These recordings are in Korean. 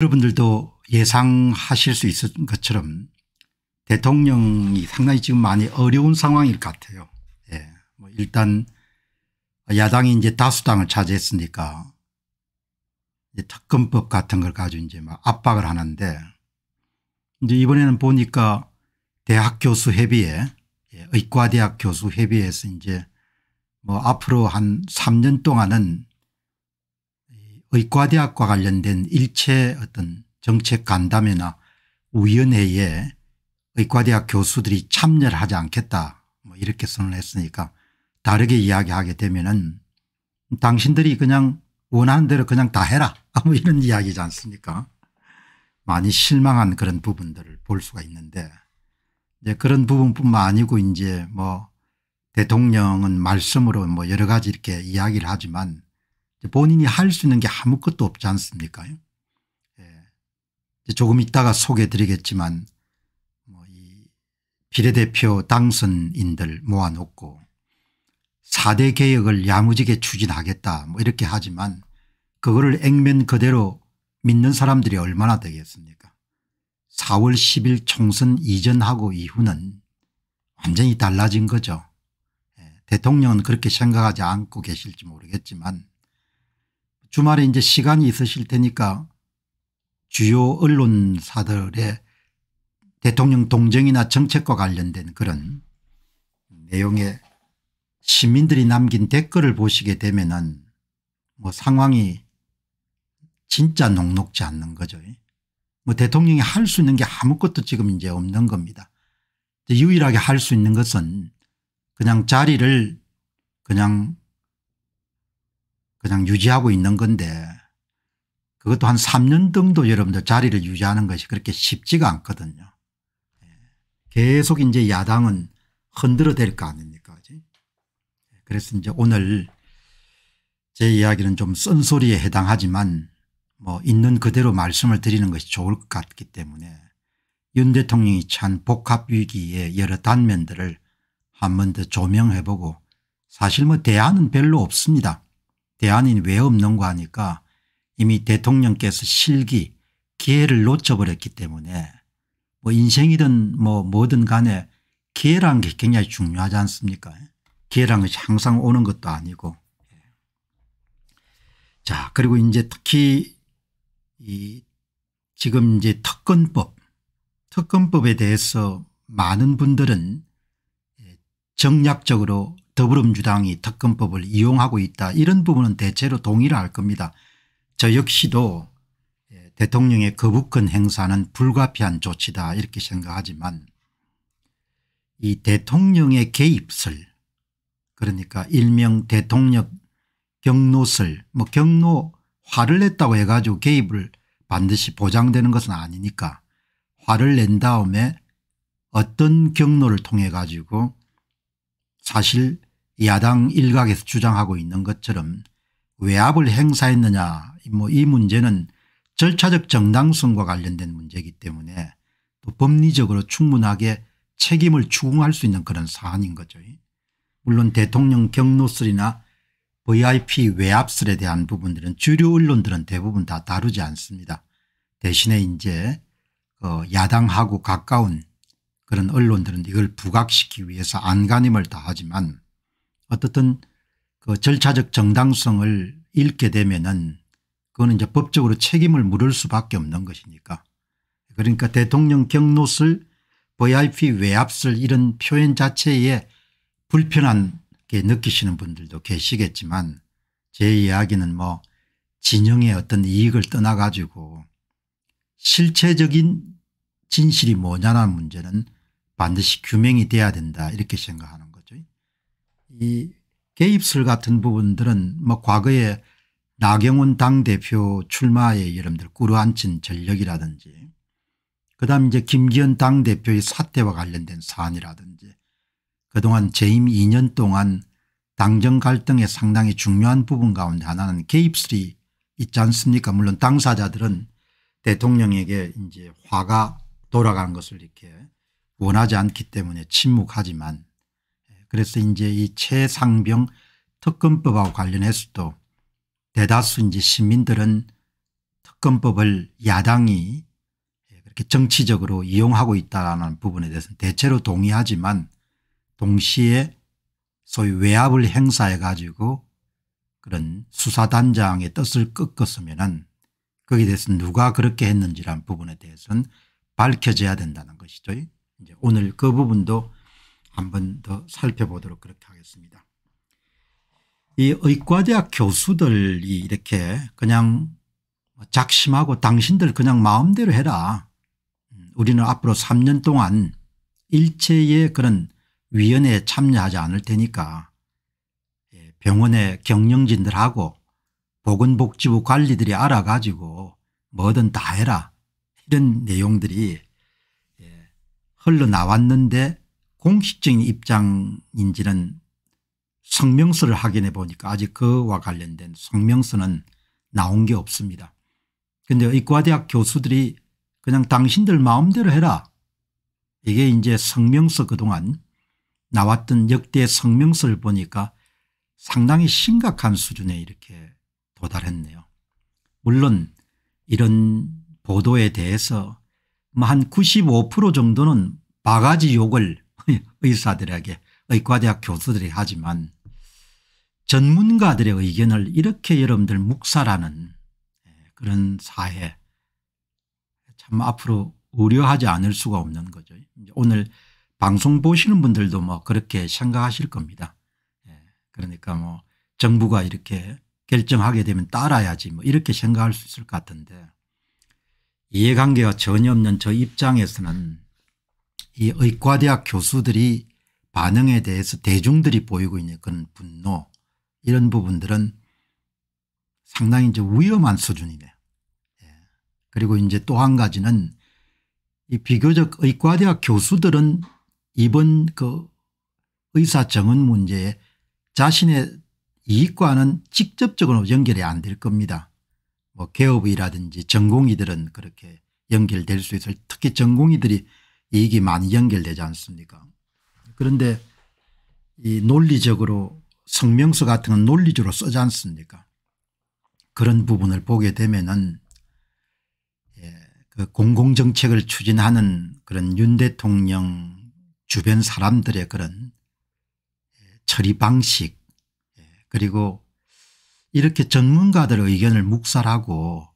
여러분들도 예상하실 수 있었던 것처럼 대통령이 상당히 지금 많이 어려운 상황일 것 같아요. 예. 뭐 일단 야당이 이제 다수당을 차지했으니까 이제 특검법 같은 걸 가지고 이제 막 압박을 하는데 이제 이번에는 보니까 대학 교수 협의회 예, 의과대학 교수 협의회에서 이제 뭐 앞으로 한 3년 동안은 의과대학과 관련된 일체 어떤 정책 간담회나 위원회에 의과대학 교수들이 참여를 하지 않겠다 뭐 이렇게 선언했으니까 을 다르게 이야기하게 되면은 당신들이 그냥 원하는 대로 그냥 다 해라 뭐 이런 이야기지 않습니까 많이 실망한 그런 부분들을 볼 수가 있는데 이제 그런 부분뿐만 아니고 이제 뭐 대통령은 말씀으로 뭐 여러 가지 이렇게 이야기를 하지만 본인이 할 수 있는 게 아무것도 없지 않습니까? 예. 조금 있다가 소개해 드리겠지만 뭐이 비례대표 당선인들 모아놓고 4대 개혁을 야무지게 추진하겠다 뭐 이렇게 하지만 그거를 액면 그대로 믿는 사람들이 얼마나 되겠습니까 4월 10일 총선 이전하고 이후는 완전히 달라진 거죠. 예. 대통령은 그렇게 생각하지 않고 계실지 모르겠지만 주말에 이제 시간이 있으실 테니까 주요 언론사들의 대통령 동정이나 정책과 관련된 그런 내용의 시민들이 남긴 댓글을 보시게 되면은 뭐 상황이 진짜 녹록지 않는 거죠. 뭐 대통령이 할 수 있는 게 아무것도 지금 이제 없는 겁니다. 유일하게 할 수 있는 것은 그냥 자리를 그냥 그냥 유지하고 있는 건데 그것도 한 3년 정도 여러분들 자리를 유지하는 것이 그렇게 쉽지가 않거든요. 예. 계속 이제 야당은 흔들어 댈거 아닙니까. 예. 그래서 이제 오늘 제 이야기는 좀 쓴소리에 해당하지만 뭐 있는 그대로 말씀을 드리는 것이 좋을 것 같기 때문에 윤 대통령이 찬 복합위기의 여러 단면들을 한 번 더 조명해보고 사실 뭐 대안은 별로 없습니다. 대안이 왜 없는가 하니까 이미 대통령께서 실기 기회를 놓쳐버렸기 때문에 뭐 인생이든 뭐 뭐든 간에 기회란 게 굉장히 중요하지 않습니까 기회란 것이 항상 오는 것도 아니고 자 그리고 이제 특히 이 지금 이제 특검법 특검법에 대해서 많은 분들은 정략적으로 더불어민주당이 특검법을 이용하고 있다 이런 부분은 대체로 동의를 할 겁니다. 저 역시도 예, 대통령의 거부권 행사는 불가피한 조치다 이렇게 생각하지만 이 대통령의 개입설 그러니까 일명 대통령 경로설 뭐 경로 화를 냈다고 해가지고 개입을 반드시 보장되는 것은 아니니까 화를 낸 다음에 어떤 경로를 통해 가지고 사실 야당 일각에서 주장하고 있는 것처럼 외압을 행사했느냐 뭐이 문제는 절차적 정당성과 관련된 문제이기 때문에 또 법리적으로 충분하게 책임을 추궁할 수 있는 그런 사안인 거죠. 물론 대통령 경로설이나 VIP 외압설에 대한 부분들은 주류 언론들은 대부분 다 다루지 않습니다. 대신에 이제 그 야당하고 가까운 그런 언론들은 이걸 부각시키기 위해서 안간힘을 다하지만 어떻든 그 절차적 정당성을 잃게 되면은 그거는 이제 법적으로 책임을 물을 수밖에 없는 것이니까 그러니까 대통령 경로술 VIP 외압술 이런 표현 자체에 불편하게 느끼시는 분들도 계시겠지만 제 이야기는 뭐 진영의 어떤 이익을 떠나 가지고 실체적인 진실이 뭐냐는 문제는 반드시 규명이 돼야 된다 이렇게 생각하는 이 개입술 같은 부분들은 뭐 과거에 나경원 당대표 출마에 여러분들 꾸르앉힌 전력이라든지 그다음 이제 김기현 당대표의 사태와 관련된 사안이라든지 그동안 재임 2년 동안 당정 갈등의 상당히 중요한 부분 가운데 하나는 개입술이 있지 않습니까 물론 당사자들은 대통령에게 이제 화가 돌아가는 것을 이렇게 원하지 않기 때문에 침묵하지만 그래서 이제 이 최상병 특검법하고 관련해서도 대다수 이제 시민들은 특검법을 야당이 그렇게 정치적으로 이용하고 있다는 부분에 대해서는 대체로 동의하지만 동시에 소위 외압을 행사해 가지고 그런 수사단장의 뜻을 꺾었으면은 거기에 대해서 누가 그렇게 했는지라는 부분에 대해서는 밝혀져야 된다는 것이죠. 이제 오늘 그 부분도 한번더 살펴보도록 그렇게 하겠습니다. 이 의과대학 교수들이 이렇게 그냥 뭐 작심하고 당신들 그냥 마음대로 해라. 음, 우리는 앞으로 3년 동안 일체의 그런 위원회에 참여하지 않을 테니까 예, 병원의 경영진들하고 보건복지부 관리들이 알아가지고 뭐든 다 해라 이런 내용들이 예, 흘러나왔는데 공식적인 입장인지는 성명서를 확인해 보니까 아직 그와 관련된 성명서는 나온 게 없습니다. 그런데 의과대학 교수들이 그냥 당신들 마음대로 해라. 이게 이제 성명서 그동안 나왔던 역대 성명서를 보니까 상당히 심각한 수준에 이렇게 도달했네요. 물론 이런 보도에 대해서 뭐 한95% 정도는 바가지 욕을 의사들에게 의과대학 교수들이 하지만 전문가들의 의견을 이렇게 여러분들 묵살하는 예, 그런 사회 참 앞으로 우려하지 않을 수가 없는 거죠. 오늘 방송 보시는 분들도 뭐 그렇게 생각하실 겁니다. 예, 그러니까 뭐 정부가 이렇게 결정하게 되면 따라야지 뭐 이렇게 생각할 수 있을 것 같은데 이해관계가 전혀 없는 저 입장에서는 이 의과대학 교수들이 반응에 대해서 대중들이 보이고 있는 그런 분노 이런 부분들은 상당히 이제 위험한 수준이네요. 예. 그리고 이제 또 한 가지는 이 비교적 의과대학 교수들은 이번 그 의사 정원 문제에 자신의 이익과는 직접적으로 연결이 안 될 겁니다. 뭐 개업이라든지 전공의들은 그렇게 연결될 수 있을 특히 전공의들이 이익이 많이 연결되지 않습니까 그런데 이 논리적으로 성명서 같은 건 논리적으로 쓰지 않습니까 그런 부분을 보게 되면은 예, 그 공공정책을 추진하는 그런 윤 대통령 주변 사람들의 그런 예, 처리 방식 예, 그리고 이렇게 전문가들의 의견을 묵살하고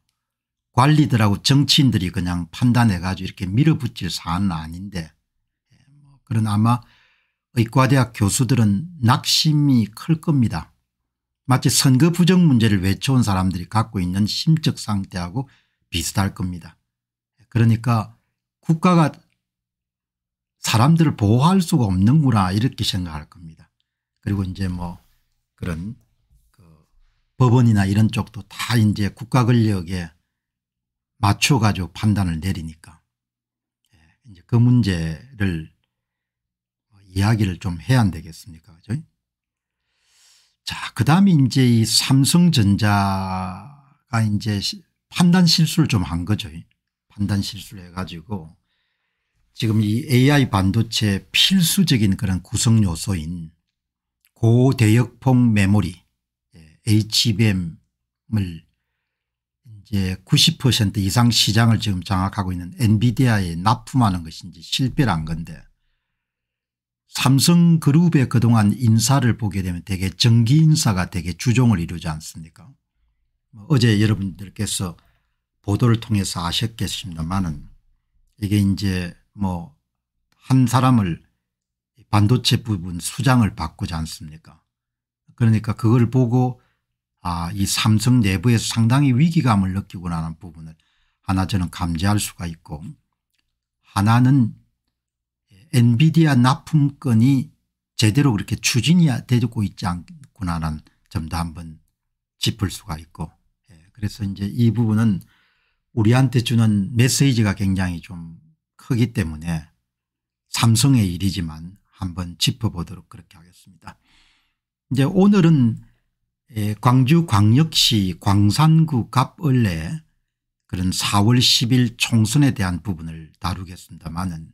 관리들하고 정치인들이 그냥 판단해 가지고 이렇게 밀어붙일 사안은 아닌데 뭐 그런 아마 의과대학 교수들은 낙심이 클 겁니다. 마치 선거 부정 문제를 외쳐온 사람들이 갖고 있는 심적 상태하고 비슷할 겁니다. 그러니까 국가가 사람들을 보호할 수가 없는구나 이렇게 생각할 겁니다. 그리고 이제 뭐 그런 그 법원이나 이런 쪽도 다 이제 국가 권력에 맞춰가지고 판단을 내리니까 예, 이제 그 문제를 이야기를 좀 해야 안 되겠습니까? 그죠? 자, 그 다음에 이제 이 삼성전자가 이제 판단 실수를 좀 한 거죠. 판단 실수를 해가지고 지금 이 AI 반도체 필수적인 그런 구성 요소인 고대역폭 메모리 예, HBM을 이제 90% 이상 시장을 지금 장악하고 있는 엔비디아에 납품하는 것인지 실패란 건데 삼성그룹의 그동안 인사를 보게 되면 되게 정기 인사가 되게 주종을 이루지 않습니까 뭐 어제 여러분들께서 보도를 통해서 아셨겠습니다만은 이게 이제 뭐 한 사람을 반도체 부분 수장을 바꾸지 않습니까 그러니까 그걸 보고 아, 이 삼성 내부에서 상당히 위기감을 느끼고 나는 부분을 하나 저는 감지할 수가 있고 하나는 엔비디아 납품권이 제대로 그렇게 추진이 되고 있지 않구나라는 점도 한번 짚을 수가 있고 예, 그래서 이제 이 부분은 우리한테 주는 메시지가 굉장히 좀 크기 때문에 삼성의 일이지만 한번 짚어보도록 그렇게 하겠습니다. 이제 오늘은 예, 광주광역시 광산구 갑을레 그런 4월 10일 총선에 대한 부분을 다루겠습니다마는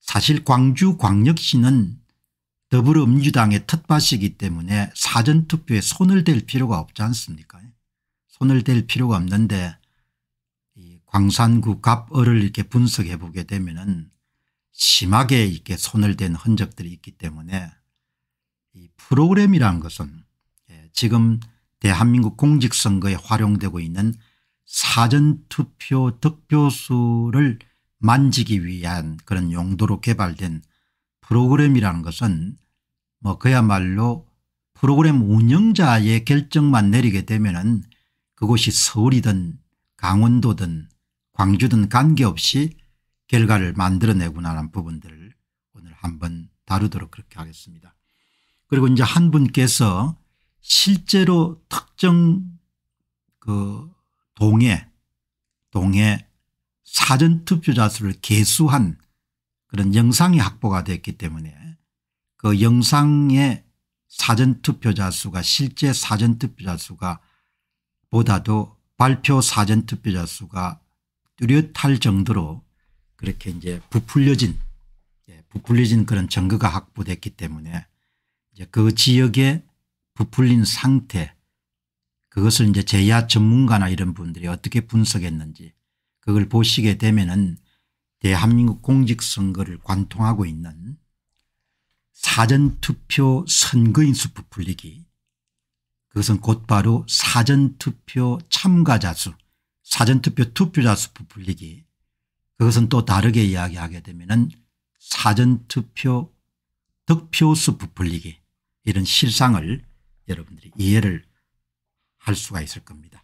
사실 광주광역시는 더불어민주당의 텃밭이기 때문에 사전투표에 손을 댈 필요가 없지 않습니까 손을 댈 필요가 없는데 이 광산구 갑을을 이렇게 분석해 보게 되면 은 심하게 이렇게 손을 댄 흔적들이 있기 때문에 이프로그램이란 것은 지금 대한민국 공직선거에 활용되고 있는 사전투표 득표수를 만지기 위한 그런 용도로 개발된 프로그램이라는 것은 뭐 그야말로 프로그램 운영자의 결정만 내리게 되면 은 그곳이 서울이든 강원도든 광주든 관계없이 결과를 만들어내구나 하는 부분들을 오늘 한번 다루도록 그렇게 하겠습니다. 그리고 이제 한 분께서 실제로 특정 그 동해 동해 사전 투표자 수를 개수한 그런 영상이 확보가 됐기 때문에 그 영상의 사전 투표자 수가 실제 사전 투표자 수가 보다도 발표 사전 투표자 수가 뚜렷할 정도로 그렇게 이제 부풀려진 예, 부풀려진 그런 증거가 확보됐기 때문에 이제 그 지역에 부풀린 상태 그것을 이제 제야 전문가나 이런 분들이 어떻게 분석했는지 그걸 보시게 되면은 대한민국 공직선거를 관통하고 있는 사전투표 선거인수 부풀리기 그것은 곧바로 사전투표 참가자 수 사전투표 투표자 수 부풀리기 그것은 또 다르게 이야기하게 되면 은 사전투표 득표수 부풀리기 이런 실상을 여러분들이 이해를 할 수가 있을 겁니다.